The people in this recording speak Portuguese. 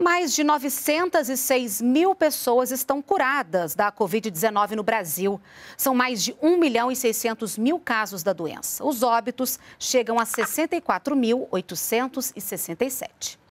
Mais de 906 mil pessoas estão curadas da Covid-19 no Brasil. São mais de 1 milhão e 600 mil casos da doença. Os óbitos chegam a 64.867.